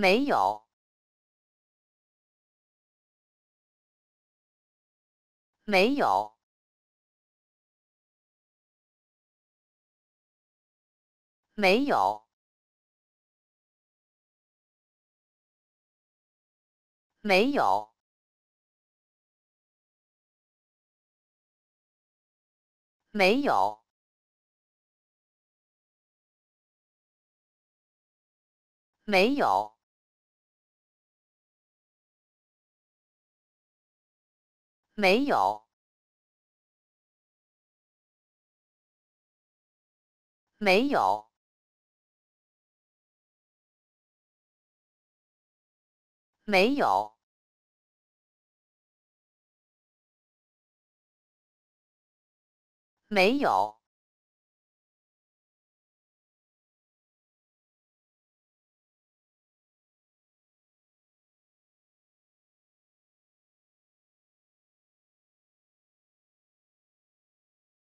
没有，没有，没有，没有，没有，没有。没有没有，没有，没有，没有。